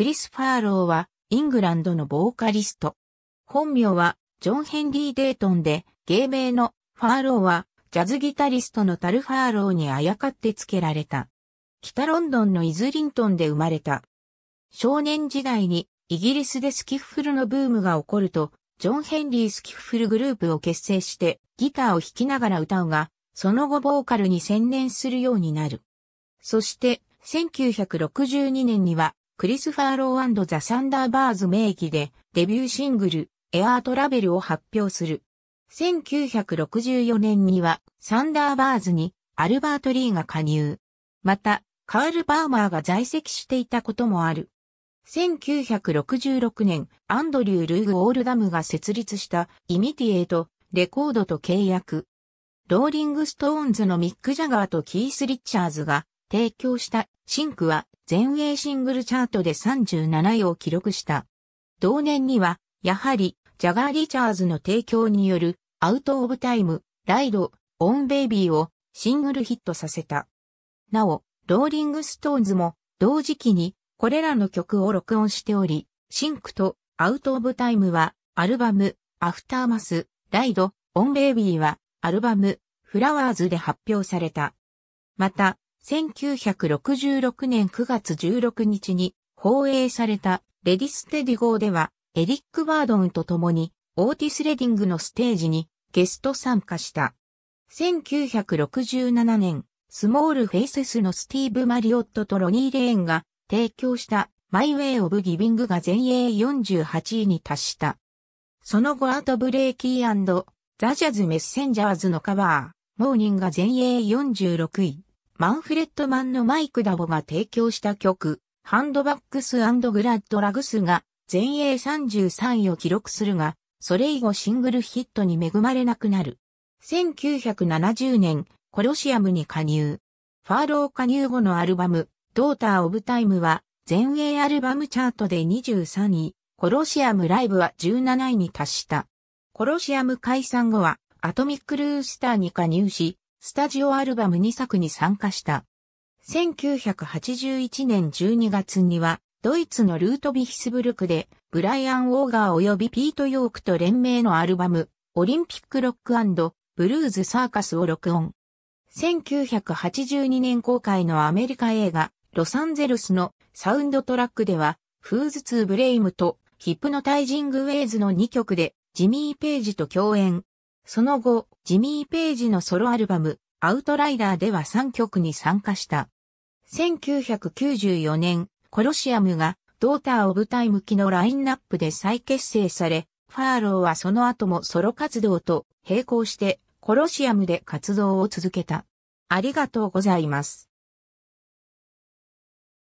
クリス・ファーローは、イングランドのボーカリスト。本名は、ジョン・ヘンリー・デートンで、芸名のファーローは、ジャズギタリストのタル・ファーローにあやかって付けられた。北ロンドンのイズリントンで生まれた。少年時代に、イギリスでスキッフルのブームが起こると、ジョン・ヘンリー・スキッフルグループを結成して、ギターを弾きながら歌うが、その後ボーカルに専念するようになる。そして、1962年には、クリスファー・ローザ・サンダーバーズ名義でデビューシングル、エアートラベルを発表する。1964年にはサンダーバーズにアルバート・リーが加入。また、カール・バーマーが在籍していたこともある。1966年、アンドリュー・ルーグ・オールダムが設立したイミティエイト、レコードと契約。ローリング・ストーンズのミック・ジャガーとキース・リッチャーズが提供したシンクは全英シングルチャートで37位を記録した。同年には、やはり、ジャガー・リチャーズの提供による、アウト・オブ・タイム、ライド、オン・ベイビーをシングルヒットさせた。なお、ローリング・ストーンズも、同時期に、これらの曲を録音しており、シンクとアウト・オブ・タイムは、アルバム、アフターマス、ライド、オン・ベイビーは、アルバム、フラワーズで発表された。また、1966年9月16日に放映されたレディステディ号ではエリック・バードンと共にオーティス・レディングのステージにゲスト参加した。1967年、スモール・フェイセスのスティーブ・マリオットとロニー・レーンが提供したマイ・ウェイ・オブ・ギビングが全英48位に達した。その後アート・ブレイキーザ・ジャズ・メッセンジャーズのカバー、モーニングが全英46位。マンフレッドマンのマイク・ダボが提供した曲、ハンドバックスグラッド・ラグスが全英33位を記録するが、それ以後シングルヒットに恵まれなくなる。1970年、コロシアムに加入。ファーロー加入後のアルバム、ドーター・オブ・タイムは、全英アルバムチャートで23位、コロシアムライブは17位に達した。コロシアム解散後は、アトミック・ルースターに加入し、スタジオアルバム2作に参加した。1981年12月には、ドイツのルートビヒスブルクで、ブライアン・ウォーガー及びピート・ヨークと連名のアルバム、オリンピック・ロックブルーズ・サーカスを録音。1982年公開のアメリカ映画、ロサンゼルスのサウンドトラックでは、フーズ・ツー・ブレイムとヒップノタイジング・ウェイズの2曲で、ジミー・ページと共演、その後、ジミー・ペイジのソロアルバム、アウトライダーでは3曲に参加した。1994年、コロシアムが、ドーター・オブ・タイム期のラインナップで再結成され、ファーローはその後もソロ活動と並行して、コロシアムで活動を続けた。ありがとうございます。